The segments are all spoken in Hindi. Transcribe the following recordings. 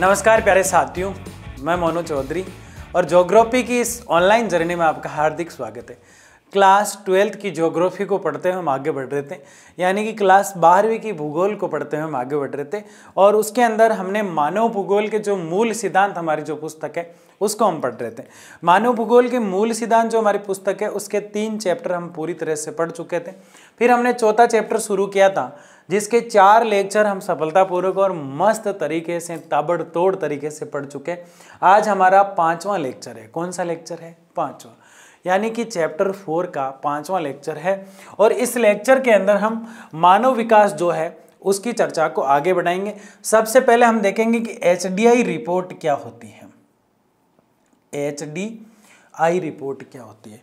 नमस्कार प्यारे साथियों मैं मोनू चौधरी और ज्योग्राफी की इस ऑनलाइन जर्नी में आपका हार्दिक स्वागत है क्लास ट्वेल्थ की ज्योग्राफी को पढ़ते हुए हम आगे बढ़ रहे थे यानी कि क्लास बारहवीं की भूगोल को पढ़ते हुए हम आगे बढ़ रहे थे और उसके अंदर हमने मानव भूगोल के जो मूल सिद्धांत हमारी जो पुस्तक है उसको हम पढ़ रहे थे मानव भूगोल के मूल सिद्धांत जो हमारी पुस्तक है उसके तीन चैप्टर हम पूरी तरह से पढ़ चुके थे फिर हमने चौथा चैप्टर शुरू किया था जिसके चार लेक्चर हम सफलतापूर्वक और मस्त तरीके से ताबड़तोड़ तरीके से पढ़ चुके हैं आज हमारा पांचवा लेक्चर है कौन सा लेक्चर है पांचवा यानी कि चैप्टर फोर का पांचवा लेक्चर है और इस लेक्चर के अंदर हम मानव विकास जो है उसकी चर्चा को आगे बढ़ाएंगे सबसे पहले हम देखेंगे कि एच रिपोर्ट क्या होती है एच रिपोर्ट क्या होती है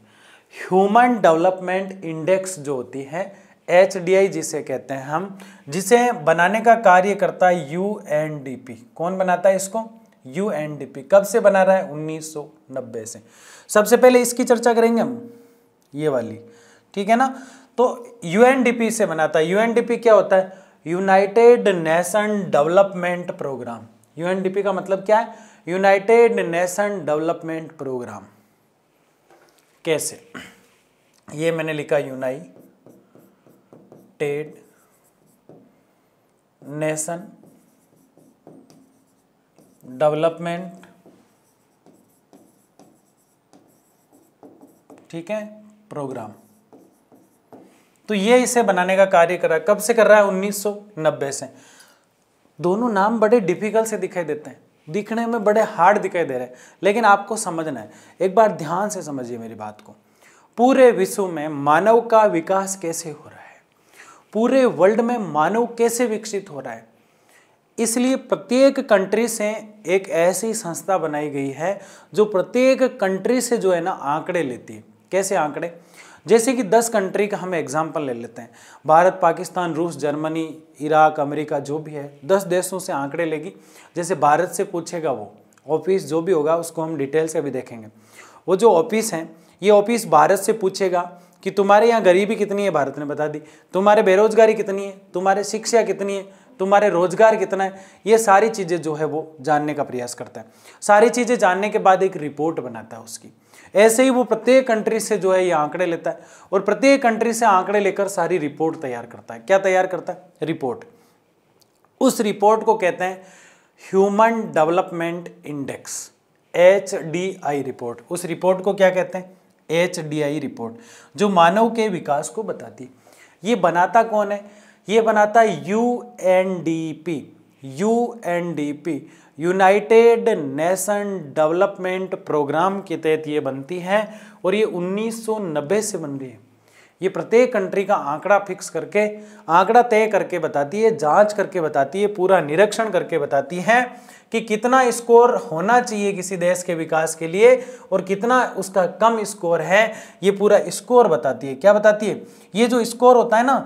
ह्यूमन डेवलपमेंट इंडेक्स जो होती है एच डी आई जिसे कहते हैं हम जिसे बनाने का कार्य करता है यू एन डी पी कौन बनाता है इसको यू एन डी पी कब से बना रहा है 1990 से सबसे पहले इसकी चर्चा करेंगे हम ये वाली ठीक है ना तो यू एन डी पी से बनाता है यू एन डी पी क्या होता है united nation development program U N D P का मतलब क्या है यूनाइटेड नेशन डेवलपमेंट प्रोग्राम कैसे ये मैंने लिखा यूनाई स्टेट नेशन डेवलपमेंट ठीक है प्रोग्राम तो ये इसे बनाने का कार्य कर रहा है कब से कर रहा है 1990 से दोनों नाम बड़े डिफिकल्ट से दिखाई देते हैं दिखने में बड़े हार्ड दिखाई दे रहे हैं लेकिन आपको समझना है एक बार ध्यान से समझिए मेरी बात को पूरे विश्व में मानव का विकास कैसे हो पूरे वर्ल्ड में मानव कैसे विकसित हो रहा है इसलिए प्रत्येक कंट्री से एक ऐसी संस्था बनाई गई है जो प्रत्येक कंट्री से जो है ना आंकड़े लेती है कैसे आंकड़े जैसे कि 10 कंट्री का हम एग्जाम्पल ले लेते हैं भारत पाकिस्तान रूस जर्मनी इराक अमेरिका जो भी है 10 देशों से आंकड़े लेगी जैसे भारत से पूछेगा वो ऑफिस जो भी होगा उसको हम डिटेल से अभी देखेंगे वो जो ऑफिस हैं ये ऑफिस भारत से पूछेगा कि तुम्हारे यहाँ गरीबी कितनी है भारत ने बता दी तुम्हारे बेरोजगारी कितनी है तुम्हारे शिक्षा कितनी है तुम्हारे रोजगार कितना है ये सारी चीज़ें जो है वो जानने का प्रयास करता है सारी चीज़ें जानने के बाद एक रिपोर्ट बनाता है उसकी ऐसे ही वो प्रत्येक कंट्री से जो है ये आंकड़े लेता है और प्रत्येक कंट्री से आंकड़े लेकर सारी रिपोर्ट तैयार करता है क्या तैयार करता है रिपोर्ट उस रिपोर्ट को कहते हैं human development index H report उस रिपोर्ट को क्या कहते हैं एच डी आई रिपोर्ट जो मानव के विकास को बताती ये बनाता कौन है ये बनाता U N D P U N D P united nation development program के तहत ये बनती है और ये 1990 से बन रही है ये प्रत्येक कंट्री का आंकड़ा फिक्स करके आंकड़ा तय करके बताती है जांच करके बताती है पूरा निरीक्षण करके बताती है कि कितना स्कोर होना चाहिए किसी देश के विकास के लिए और कितना उसका कम स्कोर है ये पूरा स्कोर बताती है क्या बताती है ये जो स्कोर होता है ना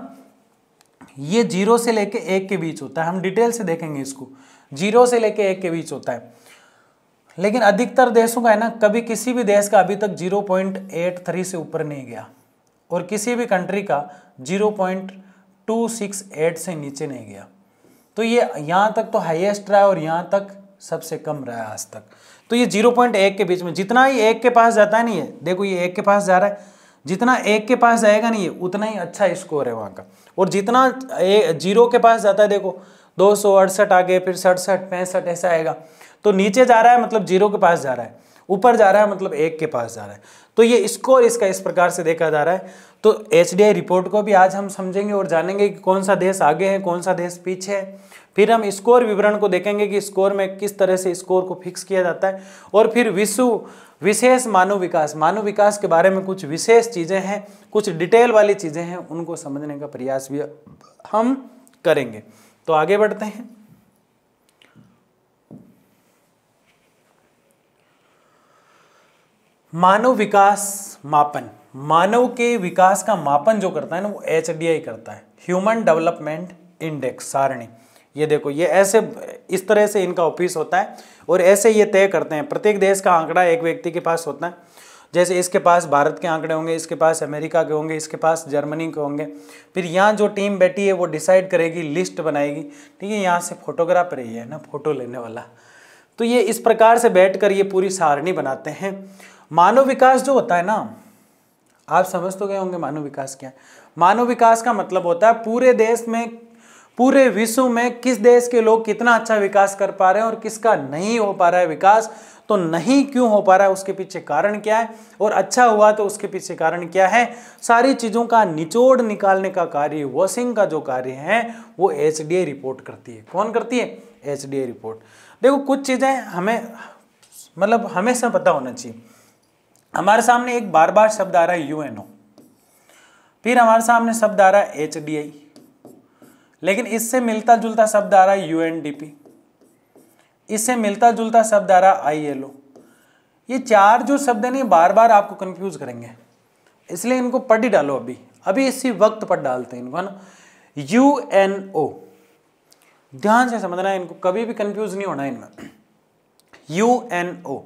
ये जीरो से लेके एक के बीच होता है हम डिटेल से देखेंगे इसको जीरो से लेके एक के बीच होता है लेकिन अधिकतर देशों का है ना कभी किसी भी देश का अभी तक जीरो पॉइंट एट थ्री से ऊपर नहीं गया और किसी भी कंट्री का zero point two six eight से नीचे नहीं गया तो ये यहाँ तक तो हाईएस्ट रहा है और यहाँ तक सबसे कम रहा है आज तक तो ये जीरो पॉइंट एक के बीच में जितना ही एक के पास जाता है नहीं है देखो ये एक के पास जा रहा है जितना एक के पास जाएगा नहीं ये उतना ही अच्छा स्कोर है वहाँ का और जितना जीरो के पास जाता है देखो दो सौ अड़सठ आगे फिर सड़सठ पैंसठ ऐसा आएगा तो नीचे जा रहा है मतलब जीरो के पास जा रहा है ऊपर जा रहा है मतलब एक के पास जा रहा है तो ये स्कोर इसका इस प्रकार से देखा जा रहा है तो एच रिपोर्ट को भी आज हम समझेंगे और जानेंगे कि कौन सा देश आगे है कौन सा देश पीछे है फिर हम स्कोर विवरण को देखेंगे कि स्कोर में किस तरह से स्कोर को फिक्स किया जाता है और फिर विश्व विशेष मानव विकास मानव विकास के बारे में कुछ विशेष चीज़ें हैं कुछ डिटेल वाली चीज़ें हैं उनको समझने का प्रयास भी हम करेंगे तो आगे बढ़ते हैं मानव विकास मापन मानव के विकास का मापन जो करता है ना वो एच करता है ह्यूमन डेवलपमेंट इंडेक्स सारणी ये देखो ये ऐसे इस तरह से इनका ऑफिस होता है और ऐसे ये तय करते हैं प्रत्येक देश का आंकड़ा एक व्यक्ति के पास होता है जैसे इसके पास भारत के आंकड़े होंगे इसके पास अमेरिका के होंगे इसके पास जर्मनी के होंगे फिर यहाँ जो टीम बैठी है वो डिसाइड करेगी लिस्ट बनाएगी ठीक है यहाँ से फोटोग्राफर रही है ना फोटो लेने वाला तो ये इस प्रकार से बैठ कर ये पूरी सारणी बनाते हैं मानव विकास जो होता है ना आप समझ तो गए होंगे मानव विकास क्या है मानव विकास का मतलब होता है पूरे देश में पूरे विश्व में किस देश के लोग कितना अच्छा विकास कर पा रहे हैं और किसका नहीं हो पा रहा है विकास तो नहीं क्यों हो पा रहा है उसके पीछे कारण क्या है और अच्छा हुआ तो उसके पीछे कारण क्या है सारी चीज़ों का निचोड़ निकालने का कार्य वॉशिंग का जो कार्य है वो एच रिपोर्ट करती है कौन करती है एच रिपोर्ट देखो कुछ चीज़ें हमें मतलब हमेशा पता होना चाहिए हमारे सामने एक बार बार शब्द आ रहा है यूएनओ फिर हमारे सामने शब्द आ रहा है एच लेकिन इससे मिलता जुलता शब्द आ रहा है यूएनडीपी इससे मिलता जुलता शब्द आ रहा है आईएलओ ये चार जो शब्द हैं ये बार बार आपको कंफ्यूज करेंगे इसलिए इनको पढ़ ही डालो अभी अभी इसी वक्त पर डालते हैं इनको है ना यू एन ओ ध्यान से समझना है इनको कभी भी कंफ्यूज नहीं होना इनमें U N O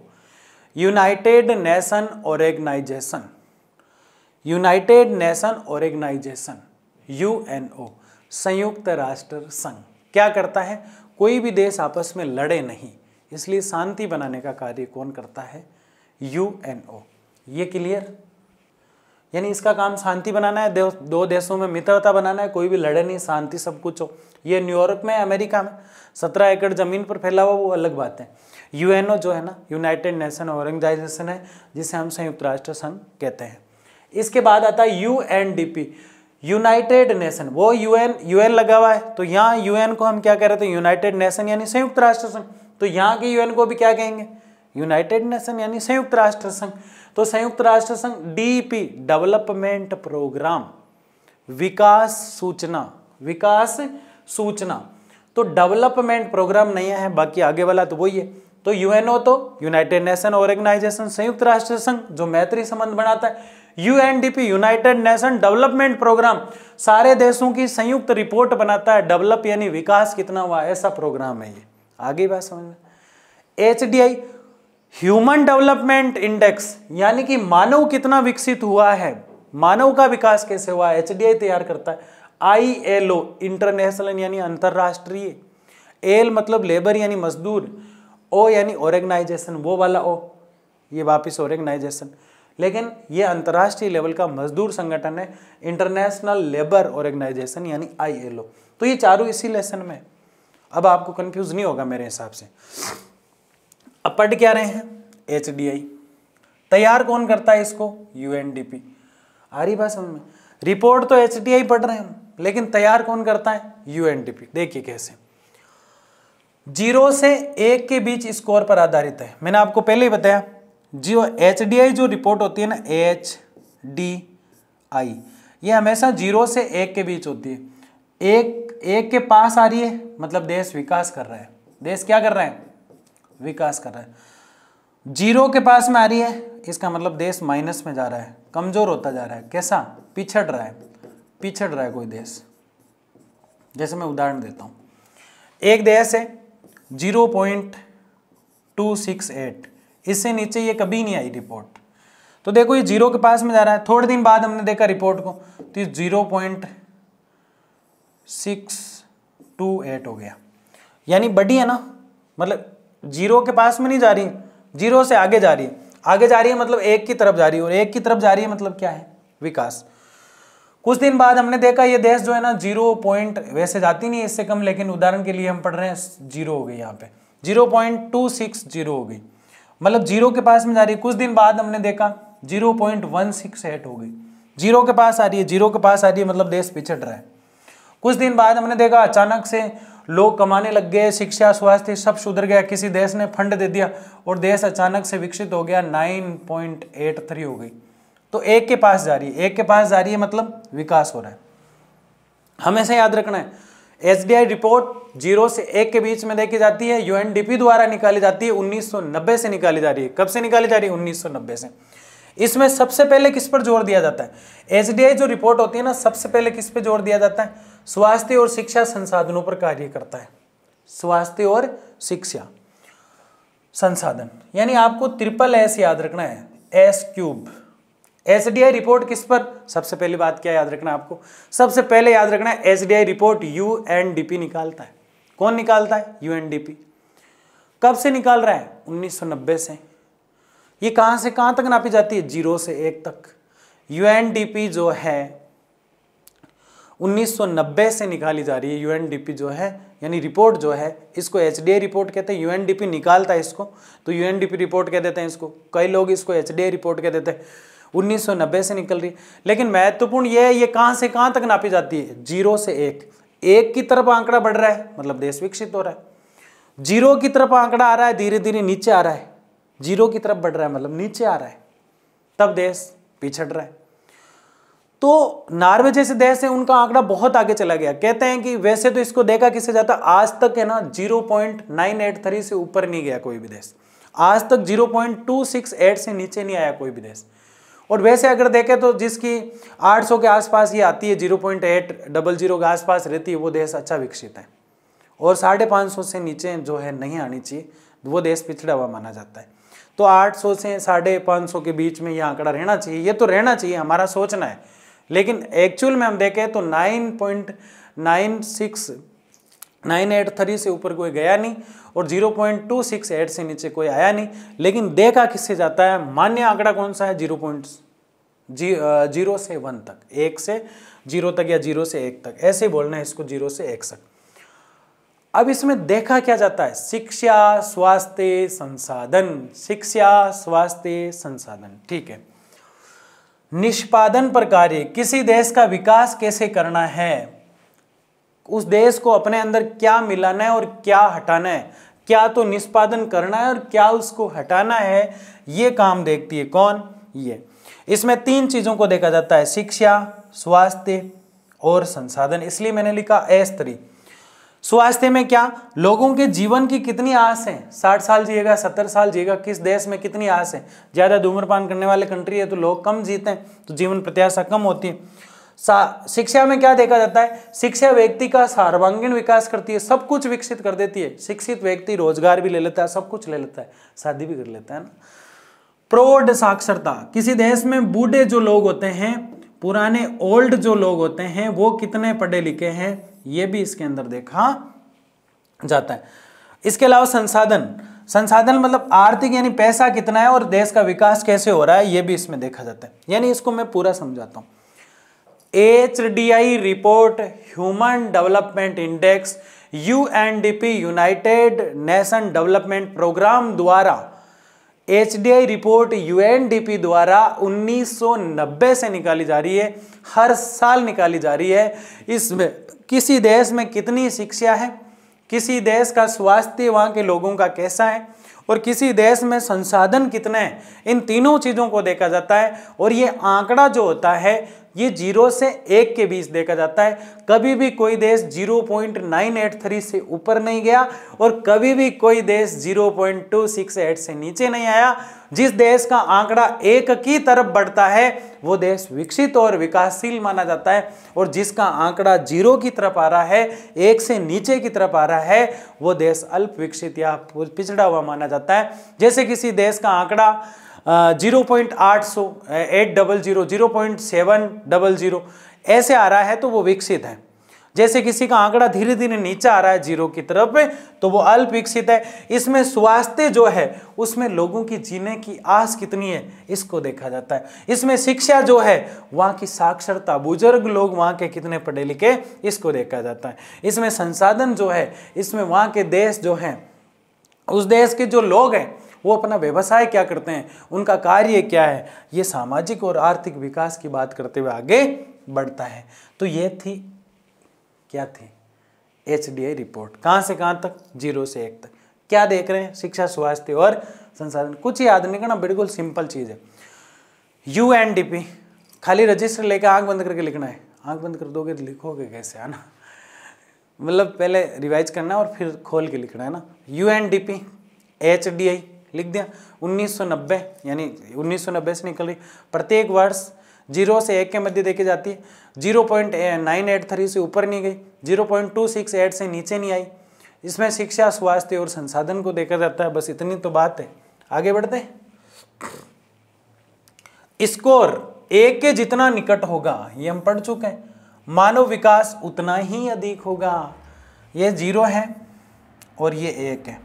united nation organization united nation organization UNO संयुक्त राष्ट्र संघ क्या करता है कोई भी देश आपस में लड़े नहीं इसलिए शांति बनाने का कार्य कौन करता है यूएनओ ये क्लियर यानी इसका काम शांति बनाना है दो देशों में मित्रता बनाना है कोई भी लड़े नहीं शांति सब कुछ हो ये न्यूयॉर्क में अमेरिका में सत्रह एकड़ जमीन पर फैला हुआ वो अलग बात है यूएनओ जो है ना यूनाइटेड नेशन ऑर्गेनाइजेशन है जिसे हम संयुक्त राष्ट्र संघ कहते हैं इसके बाद आता है यू यूनाइटेड नेशन वो यूएन यूएन लगा हुआ है तो यहाँ यूएन को हम क्या कह रहे थे यूनाइटेड नेशन यानी संयुक्त राष्ट्र संघ तो यहाँ के यूएन को भी क्या कहेंगे यूनाइटेड नेशन यानी संयुक्त राष्ट्र संघ तो संयुक्त राष्ट्र संघ डीपी डेवलपमेंट प्रोग्राम विकास सूचना विकास सूचना तो डेवलपमेंट प्रोग्राम नहीं है बाकी आगे वाला तो वही है तो यूएनओ तो यूनाइटेड नेशन ऑर्गेनाइजेशन संयुक्त राष्ट्र संघ जो मैत्री संबंध बनाता है UNDP united nation development program सारे देशों की संयुक्त रिपोर्ट बनाता है डेवलप यानी विकास कितना हुआ ऐसा प्रोग्राम है ये आगे बात समझ में एच ह्यूमन डेवलपमेंट इंडेक्स यानी कि मानव कितना विकसित हुआ है मानव का विकास कैसे हुआ एच तैयार करता है आई एल ओ इंटरनेशनल यानी अंतर्राष्ट्रीय एल मतलब लेबर यानी मजदूर ओ यानी ऑर्गेनाइजेशन वो वाला ओ ये वापिस ऑर्गेनाइजेशन लेकिन ये अंतर्राष्ट्रीय लेवल का मजदूर संगठन है इंटरनेशनल लेबर ऑर्गेनाइजेशन यानी आईएलओ तो ये चारों इसी लेसन में अब आपको कंफ्यूज नहीं होगा मेरे हिसाब से अब पढ़ क्या रहे हैं एच तैयार कौन करता है इसको यू आ रही बात समझ में रिपोर्ट तो एच पढ़ रहे हैं लेकिन तैयार कौन करता है यू देखिए कैसे जीरो से एक के बीच स्कोर पर आधारित है मैंने आपको पहले ही बताया जियो एच डी आई जो रिपोर्ट होती है ना एच डी आई ये हमेशा जीरो से एक के बीच होती है एक एक के पास आ रही है मतलब देश विकास कर रहा है देश क्या कर रहा है विकास कर रहा है जीरो के पास में आ रही है इसका मतलब देश माइनस में जा रहा है कमज़ोर होता जा रहा है कैसा पिछड़ रहा है पिछड़ रहा है कोई देश जैसे मैं उदाहरण देता हूं एक देश है zero point two six eight इससे नीचे ये कभी नहीं आई रिपोर्ट तो देखो ये जीरो के पास में जा रहा है थोड़े दिन बाद हमने देखा रिपोर्ट को तो ये zero point six two eight हो गया यानी बड़ी है ना मतलब जीरो के पास में नहीं जा रही जीरो से आगे जा रही है आगे जा रही है मतलब एक की तरफ जा रही है और एक की तरफ जा रही है मतलब क्या है विकास कुछ दिन बाद हमने देखा ये देश जो है ना जीरो पॉइंट वैसे जाती नहीं इससे कम लेकिन उदाहरण के लिए हम पढ़ रहे हैं जीरो हो गई यहाँ पे zero point two six zero हो गई मतलब जीरो के पास में जा रही है कुछ दिन बाद हमने देखा zero point one six eight हो गई जीरो के पास आ रही है जीरो के पास आ रही है मतलब देश पिछड़ रहा है कुछ दिन बाद हमने देखा अचानक से लोग कमाने लग गए शिक्षा स्वास्थ्य सब सुधर गया किसी देश ने फंड दे दिया और देश अचानक से विकसित हो गया थ्री हो गई तो एक के पास जा रही है एक के पास जा रही है मतलब विकास हो रहा है हमेशा याद रखना है एस रिपोर्ट जीरो से एक के बीच में देखी जाती है यूएनडीपी द्वारा निकाली जाती है 1990 से निकाली जा रही है कब से निकाली जा रही है 1990 से इसमें सबसे पहले किस पर जोर दिया जाता है एस जो रिपोर्ट होती है ना सबसे पहले किस पर जोर दिया जाता है स्वास्थ्य और शिक्षा संसाधनों पर कार्य करता है स्वास्थ्य और शिक्षा संसाधन यानी आपको ट्रिपल एस याद रखना है एस क्यूब एस रिपोर्ट किस पर सबसे पहली बात क्या याद रखना आपको सबसे पहले याद रखना है एस रिपोर्ट यू निकालता है कौन निकालता है यू कब से निकाल रहा है 1990 से ये कहां से कहां तक नापी जाती है जीरो से एक तक यू जो है 1990 से निकाली जा रही है यू जो है यानी रिपोर्ट जो है इसको एच रिपोर्ट कहते हैं यू निकालता है इसको तो यू रिपोर्ट कह देते हैं इसको कई लोग इसको एच रिपोर्ट कह देते हैं 1990 से निकल रही लेकिन महत्वपूर्ण यह है ये कहाँ से कहाँ तक नापी जाती है जीरो से एक एक की तरफ आंकड़ा बढ़ रहा है मतलब देश विकसित हो रहा है जीरो की तरफ आंकड़ा आ रहा है धीरे धीरे नीचे आ रहा है जीरो की तरफ बढ़ रहा है मतलब नीचे आ रहा है तब देश पिछड़ रहा है तो नार्वे जैसे देश है उनका आंकड़ा बहुत आगे चला गया कहते हैं कि वैसे तो इसको देखा किसे जाता आज तक है ना थ्री से ऊपर नहीं गया कोई भी देश आज तक एट से नीचे नहीं आया कोई भी देश और वैसे अगर देखें तो जिसकी 800 के आसपास ये आती है 0.8 डबल जीरो के आसपास रहती है वो देश अच्छा विकसित है और साढ़े पाँच सौ से नीचे जो है नहीं आनी चाहिए वो देश पिछड़ा हुआ माना जाता है तो 800 से साढ़े पाँच सौ के बीच में ये आंकड़ा रहना चाहिए ये तो रहना चाहिए हमारा सोचना है लेकिन एक्चुअल में हम देखें तो nine point nine six 983 eight three से ऊपर कोई गया नहीं और zero point two six eight से नीचे कोई आया नहीं लेकिन देखा किससे जाता है मान्य आंकड़ा कौन सा है जीरो पॉइंट जीरो से वन तक एक से जीरो तक या जीरो से एक तक ऐसे बोलना है इसको जीरो से एक तक अब इसमें देखा क्या जाता है शिक्षा स्वास्थ्य संसाधन शिक्षा स्वास्थ्य संसाधन ठीक है निष्पादन पर कार्य किसी देश का विकास कैसे करना है उस देश को अपने अंदर क्या मिलाना है और क्या हटाना है क्या तो निष्पादन करना है और क्या उसको हटाना है ये काम देखती है कौन ये इसमें तीन चीज़ों को देखा जाता है शिक्षा स्वास्थ्य और संसाधन इसलिए मैंने लिखा एस्तरी स्वास्थ्य में क्या लोगों के जीवन की कितनी आस है साठ साल जिएगा सत्तर साल जिएगा किस देश में कितनी आस है ज़्यादा धूम्रपान करने वाले कंट्री है तो लोग कम जीते हैं तो जीवन प्रत्याशा कम होती है शिक्षा में क्या देखा जाता है शिक्षा व्यक्ति का सर्वांगीण विकास करती है सब कुछ विकसित कर देती है शिक्षित व्यक्ति रोजगार भी ले लेता है सब कुछ ले लेता है शादी भी कर लेता है ना प्रौढ़ साक्षरता किसी देश में बूढ़े जो लोग होते हैं पुराने ओल्ड जो लोग होते हैं वो कितने पढ़े लिखे हैं ये भी इसके अंदर देखा जाता है इसके अलावा संसाधन संसाधन मतलब आर्थिक यानी पैसा कितना है और देश का विकास कैसे हो रहा है ये भी इसमें देखा जाता है यानी इसको मैं पूरा समझाता हूँ H D I report human development index U N D P united nation development program द्वारा H D I report U N D P द्वारा 1990 से निकाली जा रही है हर साल निकाली जा रही है इसमें किसी देश में कितनी शिक्षा है किसी देश का स्वास्थ्य वहाँ के लोगों का कैसा है और किसी देश में संसाधन कितने हैं इन तीनों चीज़ों को देखा जाता है और ये आंकड़ा जो होता है ये जीरो से एक के बीच देखा जाता है कभी भी कोई देश 0.983 से ऊपर नहीं गया और कभी भी कोई देश 0.268 से नीचे नहीं आया जिस देश का आंकड़ा एक की तरफ बढ़ता है वो देश विकसित और विकासशील माना जाता है और जिसका आंकड़ा जीरो की तरफ आ रहा है एक से नीचे की तरफ आ रहा है वो देश अल्प विकसित या पिछड़ा हुआ माना जाता है जैसे किसी देश का आंकड़ा जीरो पॉइंट आठ सौ eight double zero zero point seven double zero ऐसे आ रहा है तो वो विकसित है जैसे किसी का आंकड़ा धीरे धीरे नीचे आ रहा है जीरो की तरफ में तो वो अल्प विकसित है इसमें स्वास्थ्य जो है उसमें लोगों की जीने की आस कितनी है इसको देखा जाता है इसमें शिक्षा जो है वहाँ की साक्षरता बुजुर्ग लोग वहाँ के कितने पढ़े लिखे इसको देखा जाता है इसमें संसाधन जो है इसमें वहाँ के देश जो हैं उस देश के जो लोग हैं वो अपना व्यवसाय क्या करते हैं उनका कार्य क्या है ये सामाजिक और आर्थिक विकास की बात करते हुए आगे बढ़ता है तो ये थी क्या थी एच रिपोर्ट कहाँ से कहाँ तक जीरो से एक तक क्या देख रहे हैं शिक्षा स्वास्थ्य और संसाधन कुछ याद नहीं करना बिल्कुल सिंपल चीज़ है यू एन डी पी खाली रजिस्टर लेकर आंख बंद करके लिखना है आंख बंद कर दोगे तो लिखोगे कैसे है ना मतलब पहले रिवाइज करना है और फिर खोल के लिखना है ना U N D P H D I लिख दिया 1990 यानी 1990 से निकल रही प्रत्येक वर्ष जीरो से एक के मध्य देखी जाती है zero point nine eight three से ऊपर नहीं गई zero point two six eight से नीचे नहीं आई इसमें शिक्षा स्वास्थ्य और संसाधन को देखा जाता है बस इतनी तो बात है आगे बढ़ते स्कोर एक के जितना निकट होगा ये हम पढ़ चुके हैं मानव विकास उतना ही अधिक होगा ये जीरो है और ये एक है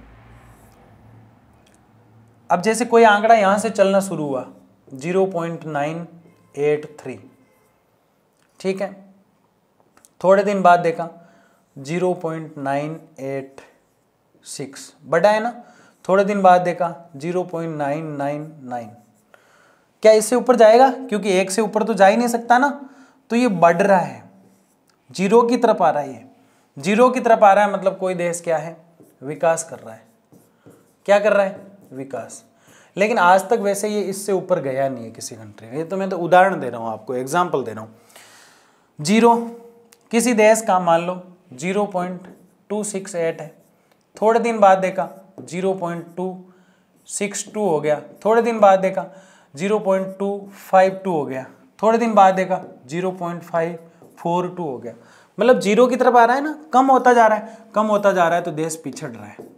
अब जैसे कोई आंकड़ा यहाँ से चलना शुरू हुआ zero point nine eight three ठीक है थोड़े दिन बाद देखा zero point nine eight six है ना थोड़े दिन बाद देखा zero point nine nine nine क्या इससे ऊपर जाएगा क्योंकि एक से ऊपर तो जा ही नहीं सकता ना तो ये बढ़ रहा है जीरो की तरफ आ रहा है ये जीरो की तरफ आ रहा है मतलब कोई देश क्या है विकास कर रहा है क्या कर रहा है विकास लेकिन आज तक वैसे ये इससे ऊपर गया नहीं है किसी कंट्री में ये तो मैं तो उदाहरण दे रहा हूँ आपको एग्जाम्पल दे रहा हूँ जीरो किसी देश का मान लो zero point two six eight है थोड़े दिन बाद देखा zero point two six two हो गया थोड़े दिन बाद देखा zero point two five two हो गया थोड़े दिन बाद देखा zero point five four two हो गया मतलब जीरो की तरफ आ रहा है ना कम होता जा रहा है कम होता जा रहा है तो देश पिछड़ रहा है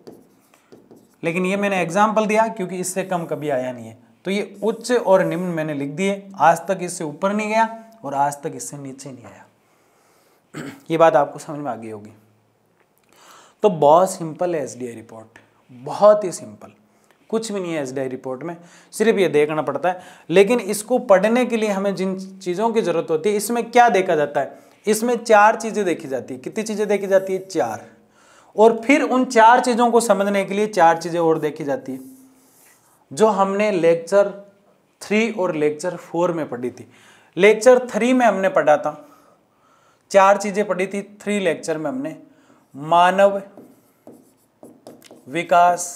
लेकिन ये मैंने एग्जाम्पल दिया क्योंकि इससे कम कभी आया नहीं है तो ये उच्च और निम्न मैंने लिख दिए आज तक इससे ऊपर नहीं गया और आज तक इससे नीचे नहीं आया ये बात आपको समझ में आ गई होगी तो बहुत सिंपल है एस रिपोर्ट बहुत ही सिंपल कुछ भी नहीं है एस रिपोर्ट में सिर्फ ये देखना पड़ता है लेकिन इसको पढ़ने के लिए हमें जिन चीज़ों की ज़रूरत होती है इसमें क्या देखा जाता है इसमें चार चीज़ें देखी जाती है कितनी चीज़ें देखी जाती है चार और फिर उन चार चीज़ों को समझने के लिए चार चीज़ें और देखी जाती है जो हमने लेक्चर थ्री और लेक्चर फोर में पढ़ी थी लेक्चर थ्री में हमने पढ़ा था चार चीज़ें पढ़ी थी थ्री लेक्चर में हमने मानव विकास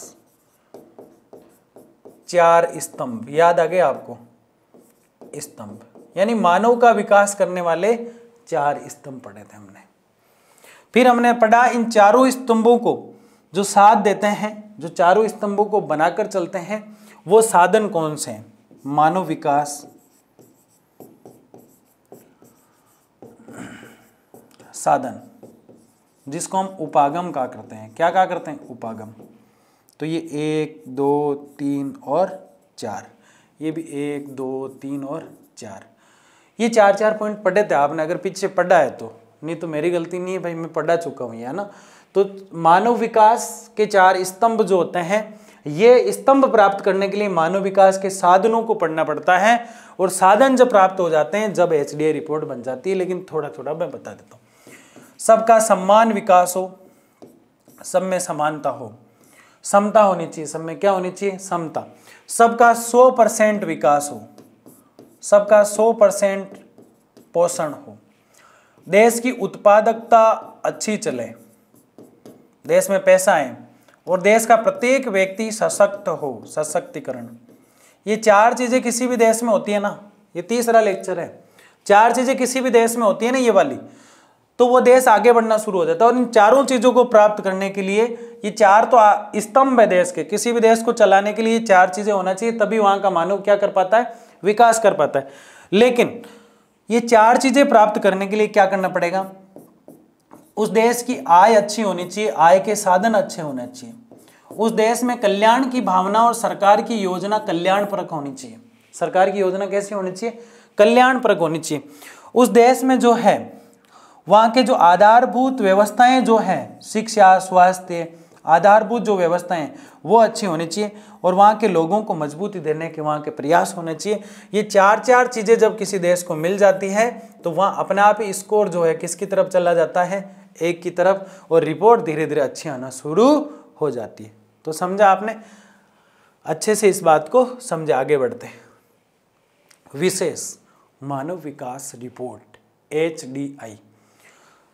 चार स्तंभ याद आ गए आपको स्तंभ यानी मानव का विकास करने वाले चार स्तंभ पढ़े थे हमने फिर हमने पढ़ा इन चारों स्तंभों को जो साथ देते हैं जो चारों स्तंभों को बनाकर चलते हैं वो साधन कौन से हैं मानव विकास साधन जिसको हम उपागम कहा करते हैं क्या कहा करते हैं उपागम तो ये एक दो तीन और चार ये भी एक दो तीन और चार ये चार चार पॉइंट पढ़े थे आपने अगर पीछे पढ़ा है तो नहीं तो मेरी गलती नहीं है भाई मैं पढ़ा चुका हूँ है ना तो मानव विकास के चार स्तंभ जो होते हैं ये स्तंभ प्राप्त करने के लिए मानव विकास के साधनों को पढ़ना पड़ता है और साधन जब प्राप्त हो जाते हैं जब एच रिपोर्ट बन जाती है लेकिन थोड़ा थोड़ा मैं बता देता हूँ सबका सम्मान विकास हो सब में समानता हो समता होनी चाहिए सब में क्या होनी चाहिए समता सबका 100 परसेंट विकास हो सबका 100 परसेंट पोषण हो देश की उत्पादकता अच्छी चले देश में पैसा आए और देश का प्रत्येक व्यक्ति सशक्त हो सशक्तिकरण ये चार चीज़ें किसी भी देश में होती है ना ये तीसरा लेक्चर है चार चीज़ें किसी भी देश में होती है ना ये वाली तो वो देश आगे बढ़ना शुरू हो जाता है और इन चारों चीज़ों को प्राप्त करने के लिए ये चार तो स्तंभ है देश के किसी भी देश को चलाने के लिए चार चीज़ें होना चाहिए तभी वहां का मानव क्या कर पाता है विकास कर पाता है लेकिन ये चार चीजें प्राप्त करने के लिए क्या करना पड़ेगा उस देश की आय अच्छी होनी चाहिए आय के साधन अच्छे होने चाहिए उस देश में कल्याण की भावना और सरकार की योजना कल्याण परक होनी चाहिए सरकार की योजना कैसी होनी चाहिए कल्याण परक होनी चाहिए उस देश में जो है वहाँ के जो आधारभूत व्यवस्थाएं जो है शिक्षा स्वास्थ्य आधारभूत जो व्यवस्थाएं वो अच्छी होनी चाहिए और वहाँ के लोगों को मजबूती देने के वहाँ के प्रयास होने चाहिए ये चार चार चीज़ें जब किसी देश को मिल जाती है तो वहाँ अपने आप ही स्कोर जो है किसकी तरफ चला जाता है एक की तरफ और रिपोर्ट धीरे धीरे अच्छी आना शुरू हो जाती है तो समझा आपने अच्छे से इस बात को समझे आगे बढ़ते हैं विशेष मानव विकास रिपोर्ट एच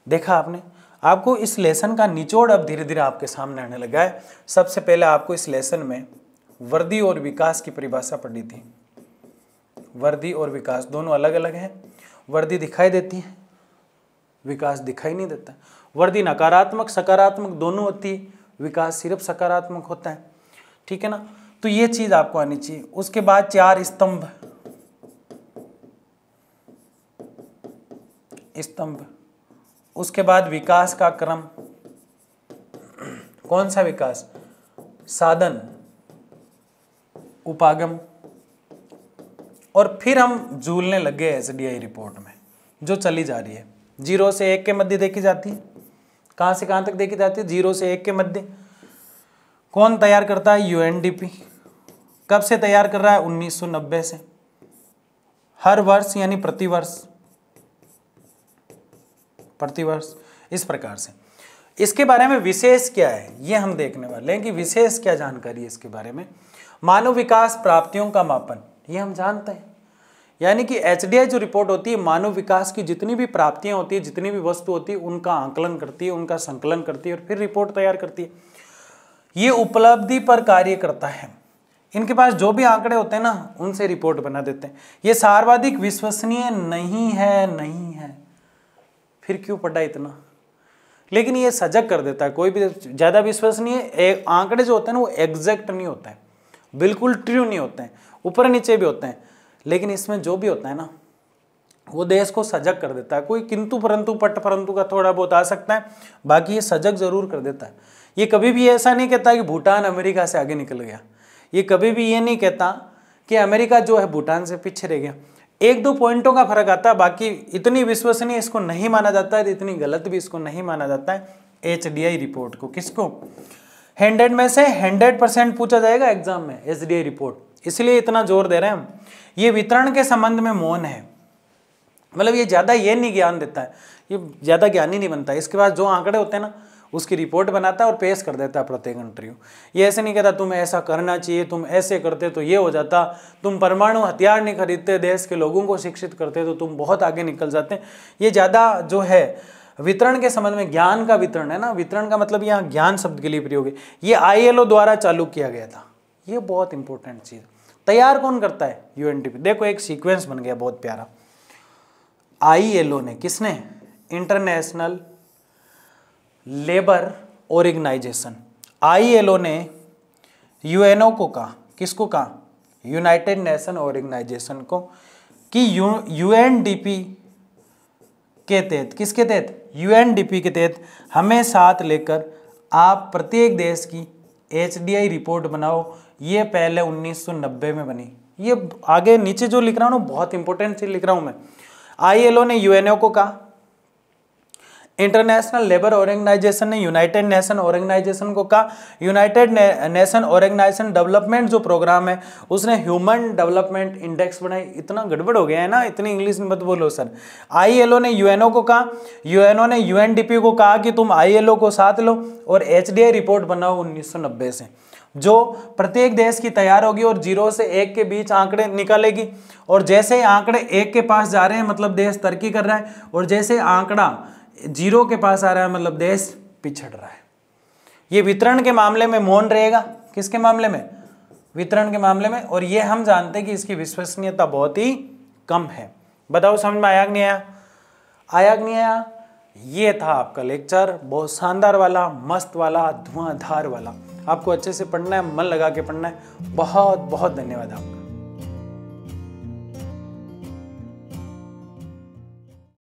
देखा आपने आपको इस लेसन का निचोड़ अब धीरे धीरे आपके सामने आने लगा है सबसे पहले आपको इस लेसन में वर्दी और विकास की परिभाषा पढ़ी थी वर्दी और विकास दोनों अलग अलग हैं वर्दी दिखाई देती है विकास दिखाई नहीं देता वर्दी नकारात्मक सकारात्मक दोनों होती है विकास सिर्फ सकारात्मक होता है ठीक है ना तो ये चीज आपको आनी चाहिए उसके बाद चार स्तंभ स्तंभ उसके बाद विकास का क्रम कौन सा विकास साधन उपागम और फिर हम झूलने लगे एस रिपोर्ट में जो चली जा रही है जीरो से एक के मध्य देखी जाती है कहां से कहां तक देखी जाती है जीरो से एक के मध्य कौन तैयार करता है यूएनडीपी कब से तैयार कर रहा है 1990 से हर वर्ष यानी प्रतिवर्ष प्रतिवर्ष इस प्रकार से इसके बारे में विशेष क्या है ये हम देखने वाले हैं कि विशेष क्या जानकारी है इसके बारे में मानव विकास प्राप्तियों का मापन ये हम जानते हैं यानी कि एच जो रिपोर्ट होती है मानव विकास की जितनी भी प्राप्तियां होती है जितनी भी वस्तु होती है उनका आंकलन करती है उनका संकलन करती है और फिर रिपोर्ट तैयार करती है ये उपलब्धि पर कार्य करता है इनके पास जो भी आंकड़े होते हैं ना उनसे रिपोर्ट बना देते हैं ये सर्वाधिक विश्वसनीय नहीं है नहीं है फिर क्यों पढ़ा इतना लेकिन ये सजग कर देता है कोई भी ज़्यादा विश्वास नहीं है आंकड़े जो होते हैं ना वो एग्जैक्ट नहीं होते हैं बिल्कुल ट्रू नहीं होते हैं ऊपर नीचे भी होते हैं लेकिन इसमें जो भी होता है ना वो देश को सजग कर देता है कोई किंतु परंतु पट परंतु का थोड़ा बहुत आ सकता है बाकी ये सजग ज़रूर कर देता है ये कभी भी ऐसा नहीं कहता कि भूटान अमेरिका से आगे निकल गया ये कभी भी ये नहीं कहता कि अमेरिका जो है भूटान से पीछे रह गया एक दो पॉइंटों का फर्क आता है बाकी इतनी विश्वसनीय इसको नहीं माना जाता है इतनी गलत भी इसको नहीं माना जाता है एच रिपोर्ट को किसको हंड्रेड में से हंड्रेड परसेंट पूछा जाएगा एग्जाम में एच रिपोर्ट इसलिए इतना जोर दे रहे हैं हम ये वितरण के संबंध में मौन है मतलब ये ज़्यादा ये नहीं ज्ञान देता है ये ज़्यादा ज्ञान ही नहीं बनता इसके बाद जो आंकड़े होते हैं ना उसकी रिपोर्ट बनाता है और पेश कर देता है प्रत्येक इंटरव्यू ये ऐसे नहीं कहता तुम ऐसा करना चाहिए तुम ऐसे करते तो ये हो जाता तुम परमाणु हथियार नहीं खरीदते देश के लोगों को शिक्षित करते तो तुम बहुत आगे निकल जाते ये ज़्यादा जो है वितरण के संबंध में ज्ञान का वितरण है ना वितरण का मतलब यहाँ ज्ञान शब्द के लिए प्रयोग है ये ओ द्वारा चालू किया गया था ये बहुत इंपॉर्टेंट चीज़ तैयार कौन करता है यूएनडीपी देखो एक सीक्वेंस बन गया बहुत प्यारा ओ ने किसने इंटरनेशनल लेबर ऑर्गेनाइजेशन आईएलओ ने यूएनओ को कहा किसको कहा यूनाइटेड नेशन ऑर्गेनाइजेशन को कि यू यूएनडीपी के तहत किसके तहत यूएनडीपी के तहत हमें साथ लेकर आप प्रत्येक देश की एचडीआई रिपोर्ट बनाओ ये पहले 1990 में बनी ये आगे नीचे जो लिख रहा हूँ ना बहुत इंपॉर्टेंट चीज लिख रहा हूँ मैं आईएलओ ने यूएनओ को कहा इंटरनेशनल लेबर ऑर्गेनाइजेशन ने यूनाइटेड नेशन ऑर्गेनाइजेशन को कहा यूनाइटेड नेशन ऑर्गेनाइजेशन डेवलपमेंट जो प्रोग्राम है उसने ह्यूमन डेवलपमेंट इंडेक्स बनाई इतना गड़बड़ हो गया है ना इतनी इंग्लिश में मत बोलो सर आईएलओ ने यूएनओ को कहा यूएनओ ने यूएनडीपी को कहा कि तुम आईएलओ को साथ लो और एच रिपोर्ट बनाओ उन्नीस से जो प्रत्येक देश की तैयार होगी और जीरो से एक के बीच आंकड़े निकालेगी और जैसे आंकड़े एक के पास जा रहे हैं मतलब देश तरक्की कर रहा है और जैसे आंकड़ा जीरो के पास आ रहा है मतलब देश पिछड़ रहा है ये वितरण के मामले में मौन रहेगा किसके मामले में वितरण के मामले में और ये हम जानते हैं कि इसकी विश्वसनीयता बहुत ही कम है बताओ समझ में आया नहीं आया आया नहीं आया ये था आपका लेक्चर बहुत शानदार वाला मस्त वाला धुआंधार वाला आपको अच्छे से पढ़ना है मन लगा के पढ़ना है बहुत बहुत धन्यवाद आपका